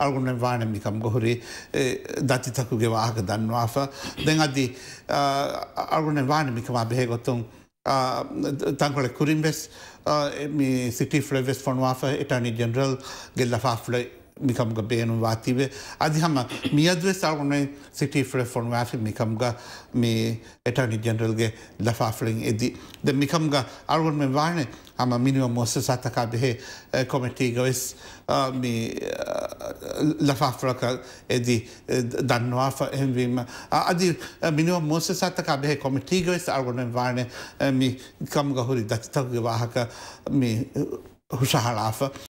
algunen vaanamikan gohuri datitakuge waahaka dannwaafa den adi algunen vaanamikamaa behegotun tankolle kurinves mi sitifleves fonwaafa etani general gellafaafle මිකම්ග බේනුවා තිබේ අධිහම මියදවේ සල්ගුණේ සිටී ෆලෆොන් ෑි මිකම්ග මේ එටනි ජෙනරල්ගේ ලෆාෆලින් එදී. ද මිකම්ග අල්ගුන් මේ වානේ හම මිනිව මොස්ස සතකා බෙහේ කොමටීගවෙස් ලෆාෆ්‍රක එදි දන්නවා එහෙවීම. අදි මිනිුව මෝස සත්තක අබෙහි කොමිටීගවෙස් අර්ගුණෙන් වාන මි කම්ගහුරි දත්තගේ වාහක හුෂහලාාව.